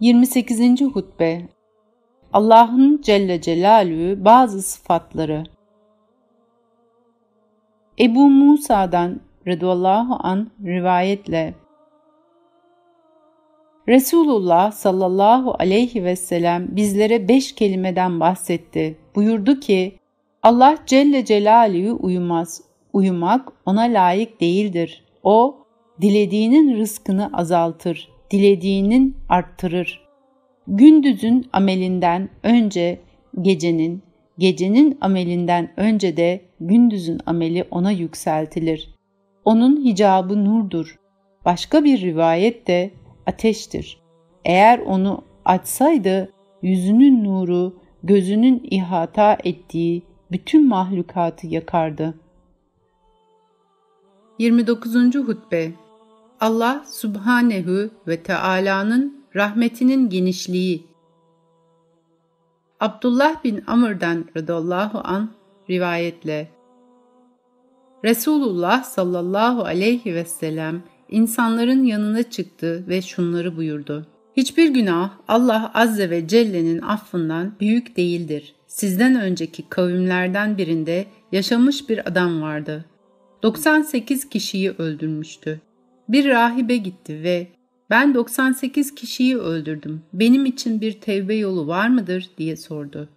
28. Hutbe Allah'ın Celle Celalü bazı sıfatları Ebu Musa'dan radıyallahu an rivayetle Resulullah sallallahu aleyhi ve sellem bizlere beş kelimeden bahsetti. Buyurdu ki, Allah Celle Celaluhu uyumaz. Uyumak ona layık değildir. O, dilediğinin rızkını azaltır dilediğinin arttırır. Gündüzün amelinden önce gecenin, gecenin amelinden önce de gündüzün ameli ona yükseltilir. Onun hicabı nurdur. Başka bir rivayet de ateştir. Eğer onu açsaydı yüzünün nuru gözünün ihata ettiği bütün mahlukatı yakardı. 29. Hutbe Allah Subhanehu ve Teala'nın rahmetinin genişliği. Abdullah bin Amr'dan radallahu an rivayetle Resulullah sallallahu aleyhi ve sellem insanların yanına çıktı ve şunları buyurdu. Hiçbir günah Allah azze ve celle'nin affından büyük değildir. Sizden önceki kavimlerden birinde yaşamış bir adam vardı. 98 kişiyi öldürmüştü bir rahibe gitti ve ben 98 kişiyi öldürdüm. Benim için bir tevbe yolu var mıdır diye sordu.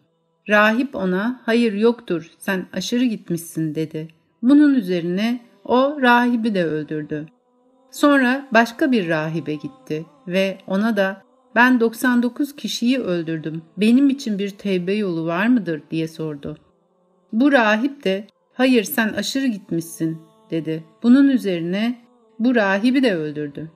Rahip ona hayır yoktur sen aşırı gitmişsin dedi. Bunun üzerine o rahibi de öldürdü. Sonra başka bir rahibe gitti ve ona da ben 99 kişiyi öldürdüm. Benim için bir tevbe yolu var mıdır diye sordu. Bu rahip de hayır sen aşırı gitmişsin dedi. Bunun üzerine bu rahibi de öldürdü.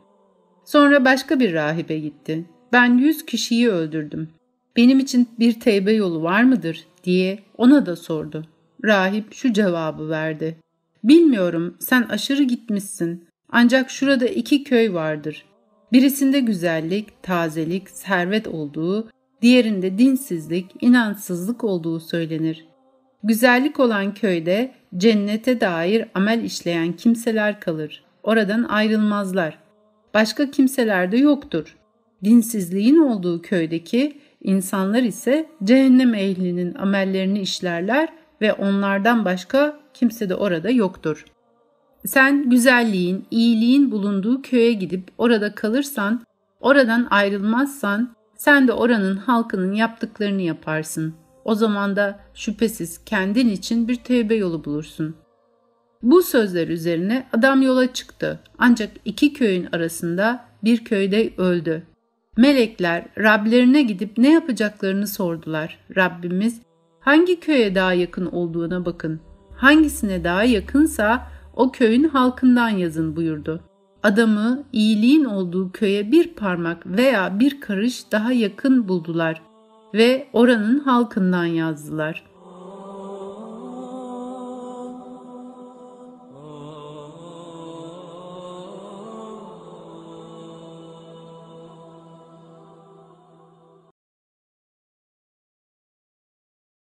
Sonra başka bir rahibe gitti. Ben yüz kişiyi öldürdüm. Benim için bir tevbe yolu var mıdır diye ona da sordu. Rahip şu cevabı verdi. Bilmiyorum sen aşırı gitmişsin. Ancak şurada iki köy vardır. Birisinde güzellik, tazelik, servet olduğu, diğerinde dinsizlik, inansızlık olduğu söylenir. Güzellik olan köyde cennete dair amel işleyen kimseler kalır. Oradan ayrılmazlar. Başka kimseler de yoktur. Dinsizliğin olduğu köydeki insanlar ise cehennem ehlinin amellerini işlerler ve onlardan başka kimse de orada yoktur. Sen güzelliğin, iyiliğin bulunduğu köye gidip orada kalırsan, oradan ayrılmazsan sen de oranın halkının yaptıklarını yaparsın. O zaman da şüphesiz kendin için bir tevbe yolu bulursun.'' Bu sözler üzerine adam yola çıktı. Ancak iki köyün arasında bir köyde öldü. Melekler Rablerine gidip ne yapacaklarını sordular. Rabbimiz hangi köye daha yakın olduğuna bakın. Hangisine daha yakınsa o köyün halkından yazın buyurdu. Adamı iyiliğin olduğu köye bir parmak veya bir karış daha yakın buldular ve oranın halkından yazdılar.''